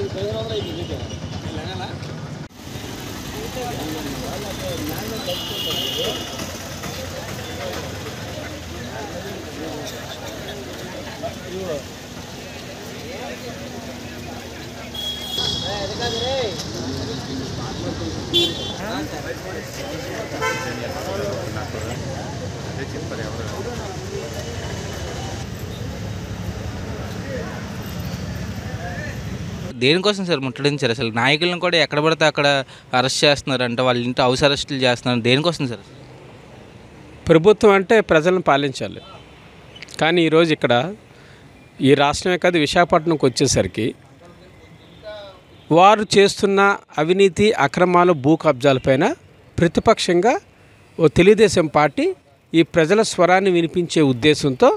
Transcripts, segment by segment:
ada kan ada దేనికోసం sir ముట్టడించారు అసలు నాయకులను కూడా ఎక్కడ పడితే అక్కడ అరెస్ట్ అంటే వాళ్ళ ఇంటి హౌస్ అరెస్టులు చేస్తున్నారు దేనికోసం సార్ ప్రభుత్వం అంటే ప్రజలను పాలించాలి కానీ ఈరోజు ఇక్కడ ఈ రాష్ట్రమే కాదు విశాఖపట్నంకి వచ్చేసరికి వారు చేస్తున్న అవినీతి అక్రమాలు భూ కబ్జాలపైన ప్రతిపక్షంగా ఓ తెలుగుదేశం పార్టీ ఈ ప్రజల స్వరాన్ని వినిపించే ఉద్దేశంతో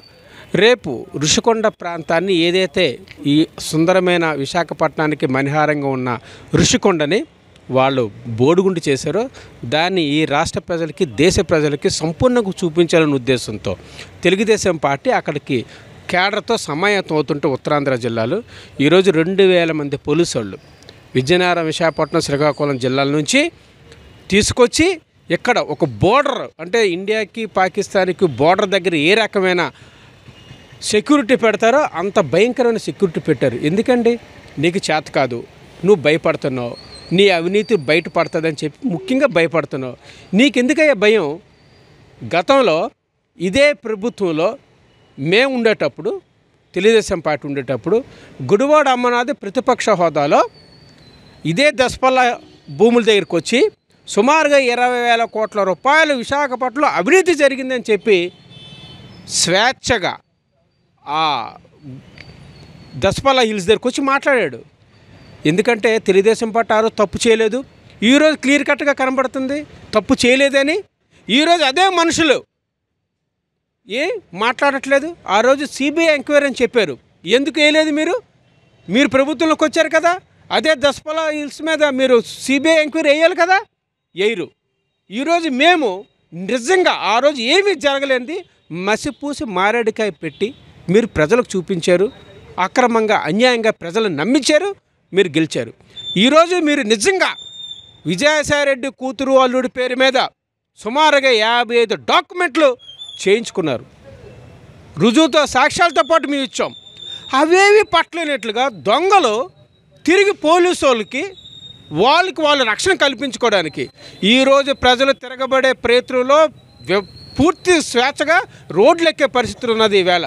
రేపు ఋషికొండ ప్రాంతాన్ని ఏదైతే ఈ సుందరమైన విశాఖపట్నానికి మణిహారంగా ఉన్న ఋషికొండని వాళ్ళు బోడుగుండి చేశారో దాన్ని ఈ రాష్ట్ర ప్రజలకి దేశ ప్రజలకి సంపూర్ణంగా చూపించాలనే ఉద్దేశంతో తెలుగుదేశం పార్టీ అక్కడికి కేడర్తో సమాయత్తం అవుతుంటే ఉత్తరాంధ్ర జిల్లాలో ఈరోజు రెండు వేల మంది పోలీసు వాళ్ళు విజయనగరం విశాఖపట్నం శ్రీకాకుళం జిల్లాల నుంచి తీసుకొచ్చి ఇక్కడ ఒక బోర్డర్ అంటే ఇండియాకి పాకిస్తాన్కి బోర్డర్ దగ్గర ఏ రకమైన సెక్యూరిటీ పెడతారో అంత భయంకరమైన సెక్యూరిటీ పెట్టారు ఎందుకండి నీకు చేత కాదు నువ్వు భయపడుతున్నావు నీ అవినీతి బయటపడుతుందని చెప్పి ముఖ్యంగా భయపడుతున్నావు నీకెందుకయ్యా భయం గతంలో ఇదే ప్రభుత్వంలో మేము ఉండేటప్పుడు తెలుగుదేశం పార్టీ ఉండేటప్పుడు గుడివాడ అమ్మనాథ్ ప్రతిపక్ష హోదాలో ఇదే దశపల్ల భూముల దగ్గరికి వచ్చి సుమారుగా ఇరవై వేల కోట్ల రూపాయలు విశాఖపట్నంలో అవినీతి జరిగిందని చెప్పి స్వేచ్ఛగా ఆ దసపల్ల హిల్స్ దగ్గరకు వచ్చి మాట్లాడాడు ఎందుకంటే తెలుగుదేశం పార్టీ ఆ రోజు తప్పు చేయలేదు ఈరోజు క్లియర్ కట్గా కనబడుతుంది తప్పు చేయలేదని ఈరోజు అదే మనుషులు ఏ మాట్లాడట్లేదు ఆ రోజు సిబిఐ ఎంక్వైరీ అని చెప్పారు ఎందుకు వేయలేదు మీరు మీరు ప్రభుత్వంలోకి వచ్చారు కదా అదే దసపల హిల్స్ మీద మీరు సిబిఐ ఎంక్వైరీ వేయాలి కదా వేయరు ఈరోజు మేము నిజంగా ఆ రోజు ఏమీ జరగలేనిది మసిపూసి మారేడుకాయ పెట్టి మీరు ప్రజలకు చూపించారు అక్రమంగా అన్యాయంగా ప్రజలను నమ్మించారు మీరు గెలిచారు ఈరోజు మీరు నిజంగా విజయసాయిరెడ్డి కూతురు అల్లుడి పేరు మీద సుమారుగా యాభై ఐదు డాక్యుమెంట్లు చేయించుకున్నారు రుజువుతో సాక్ష్యాలతో పాటు మేము ఇచ్చాం అవేవి పట్టలేనట్లుగా దొంగలు తిరిగి పోలీసు వాళ్ళకి వాళ్ళకి వాళ్ళు రక్షణ కల్పించుకోవడానికి ఈరోజు ప్రజలు తిరగబడే ప్రయత్నంలో పూర్తి స్వేచ్ఛగా రోడ్లెక్కే పరిస్థితులు ఉన్నది ఈవేళ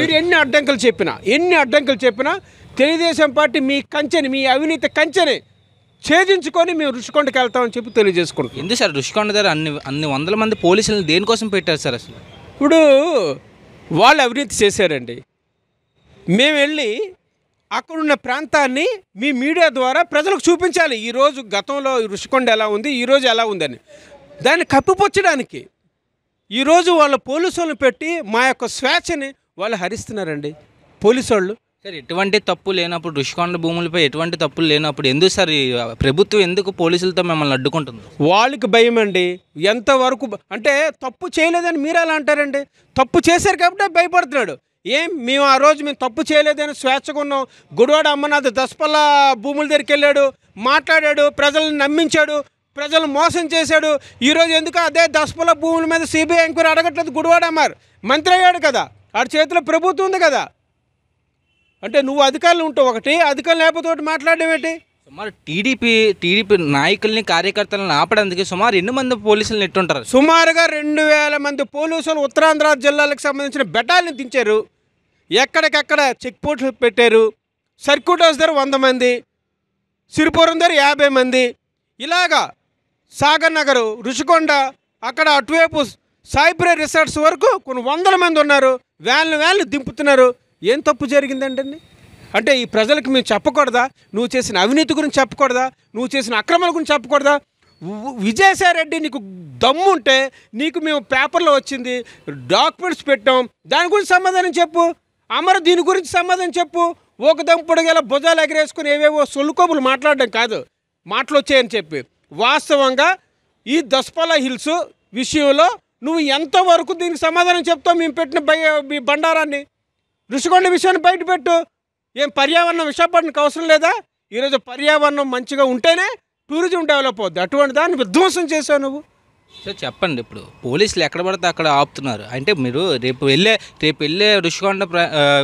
మీరు ఎన్ని అడ్డంకులు చెప్పినా ఎన్ని అడ్డంకులు చెప్పినా తెలుగుదేశం పార్టీ మీ కంచెని మీ అవినీతి కంచెని ఛేదించుకొని మేము ఋషికొండకి వెళ్తామని చెప్పి తెలియజేసుకుంటాం ఎందుకు సార్ ఋషికొండ దగ్గర అన్ని అన్ని వందల మంది పోలీసులను దేనికోసం పెట్టారు సార్ అసలు ఇప్పుడు వాళ్ళు అవినీతి చేశారండి మేము వెళ్ళి అక్కడున్న ప్రాంతాన్ని మీ మీడియా ద్వారా ప్రజలకు చూపించాలి ఈరోజు గతంలో ఋషికొండ ఎలా ఉంది ఈరోజు ఎలా ఉందని దాన్ని కప్పిపుచ్చడానికి ఈరోజు వాళ్ళ పోలీసులను పెట్టి మా యొక్క స్వేచ్ఛని వాళ్ళు హరిస్తున్నారండి పోలీసు వాళ్ళు సార్ ఎటువంటి తప్పు లేనప్పుడు ఋషికొండ భూములపై ఎటువంటి తప్పులు లేనప్పుడు ఎందుకు సార్ ప్రభుత్వం ఎందుకు పోలీసులతో మిమ్మల్ని అడ్డుకుంటుంది వాళ్ళకి భయం అండి ఎంతవరకు అంటే తప్పు చేయలేదని మీరు ఎలా అంటారండి తప్పు చేశారు కాబట్టి భయపడుతున్నాడు ఏం మేము ఆ రోజు మేము తప్పు చేయలేదని స్వేచ్ఛగా ఉన్నాం గుడివాడ అమ్మనాథ్ దసపల్ల భూముల దగ్గరికి వెళ్ళాడు మాట్లాడాడు ప్రజలను నమ్మించాడు ప్రజలు మోసం చేశాడు ఈరోజు ఎందుకు అదే దసపల్ల భూముల మీద సిబిఐ ఎంక్వైరీ అడగట్లేదు గుడివాడ అమ్మారు మంత్రి అయ్యాడు కదా ఆడి చేతిలో ప్రభుత్వం ఉంది కదా అంటే నువ్వు అధికారులు ఉంటావు ఒకటి అధికారులు లేకపోతే మాట్లాడడం ఏంటి సుమారు టీడీపీ టీడీపీ నాయకుల్ని కార్యకర్తలను ఆపడానికి సుమారు ఎన్ని మంది పోలీసులు నెట్టుంటారు సుమారుగా రెండు వేల మంది పోలీసులు ఉత్తరాంధ్ర జిల్లాలకు సంబంధించిన బెటాలను దించారు ఎక్కడికక్కడ చెక్ పోస్టులు పెట్టారు సర్క్యూట్ హౌస్ దగ్గర వంద మంది సిరిపురం దగ్గర యాభై మంది ఇలాగా సాగర్ నగరు రుషికొండ అక్కడ అటువైపు సాయిప్రే రిసార్ట్స్ వరకు కొన్ని వందల మంది ఉన్నారు వ్యాన్లు వ్యాన్లు దింపుతున్నారు ఏం తప్పు జరిగిందండి అంటే ఈ ప్రజలకు మేము చెప్పకూడదా నువ్వు చేసిన అవినీతి గురించి చెప్పకూడదా నువ్వు చేసిన అక్రమాల గురించి చెప్పకూడదా విజయసాయిరెడ్డి నీకు దమ్ము ఉంటే నీకు మేము పేపర్లో వచ్చింది డాక్యుమెంట్స్ పెట్టాం దాని గురించి సమాధానం చెప్పు అమరు దీని గురించి సమాధానం చెప్పు ఒక దంపుడు గల భుజాలు ఎగరేసుకుని ఏవేవో సొల్లుకోబులు మాట్లాడడం కాదు మాటలు వచ్చాయని చెప్పి వాస్తవంగా ఈ దస్పలా హిల్స్ విషయంలో నువ్వు ఎంతవరకు దీనికి సమాధానం చెప్తావు మేము పెట్టిన మీ బండారాన్ని ఋషికొండ విషయాన్ని బయటపెట్టు ఏం పర్యావరణం విశాఖపట్నంకి అవసరం లేదా ఈరోజు పర్యావరణం మంచిగా ఉంటేనే టూరిజం డెవలప్ అవుద్ది అటువంటి దాన్ని విధ్వంసం చేశావు నువ్వు సో చెప్పండి ఇప్పుడు పోలీసులు ఎక్కడ పడితే అక్కడ ఆపుతున్నారు అంటే మీరు రేపు వెళ్ళే రేపు వెళ్ళే ఋషికొండ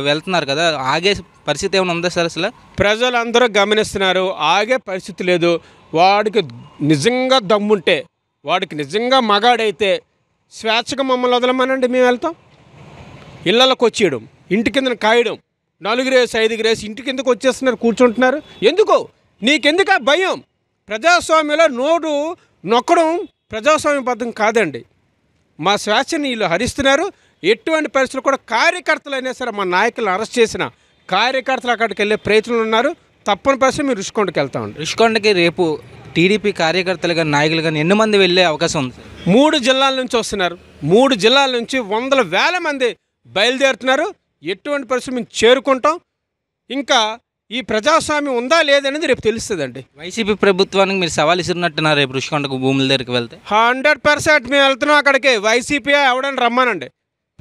వెళ్తున్నారు కదా ఆగే పరిస్థితి ఏమైనా ఉందా సార్ అసలు ప్రజలందరూ గమనిస్తున్నారు ఆగే పరిస్థితి లేదు వాడికి నిజంగా దమ్ముంటే వాడికి నిజంగా మగాడైతే స్వేచ్ఛగా మమ్మల్ని వదలమనండి మేము వెళ్తాం ఇళ్ళకి వచ్చేయడం ఇంటి కింద కాయడం ఐదుగు రేసు ఇంటి కిందకు వచ్చేస్తున్నారు కూర్చుంటున్నారు ఎందుకు నీకెందుక భయం ప్రజాస్వామ్యంలో నోటు నొక్కడం ప్రజాస్వామ్య బద్ధం కాదండి మా స్వేచ్ఛని వీళ్ళు హరిస్తున్నారు ఎటువంటి పరిస్థితులు కూడా కార్యకర్తలు అయినా సరే మా నాయకులను అరెస్ట్ చేసిన కార్యకర్తలు అక్కడికి వెళ్ళే ప్రయత్నాలు ఉన్నారు తప్పని పరిస్థితి మీరు రుషికొండకి వెళ్తామండి రుషికొండకి రేపు టీడీపీ కార్యకర్తలు కానీ నాయకులు కానీ ఎన్ని మంది వెళ్ళే అవకాశం ఉంది మూడు జిల్లాల నుంచి వస్తున్నారు మూడు జిల్లాల నుంచి వందల వేల మంది బయలుదేరుతున్నారు ఎటువంటి పరిస్థితి మేము చేరుకుంటాం ఇంకా ఈ ప్రజాస్వామ్యం ఉందా లేదనేది రేపు తెలుస్తుందండి వైసీపీ ప్రభుత్వానికి మీరు సవాల్ ఇస్తున్నట్టున్నారు రేపు రుషికొండకు భూముల దగ్గరికి వెళ్తే హండ్రెడ్ పర్సెంట్ మేము వెళ్తున్నాం అక్కడికి వైసీపీ ఎవడని రమ్మనండి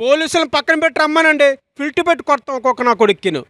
పోలీసులను పక్కన పెట్టి రమ్మనండి ఫిల్ట్ పెట్టి కొడతాం ఒక్కొక్క నా కొడుక్కిను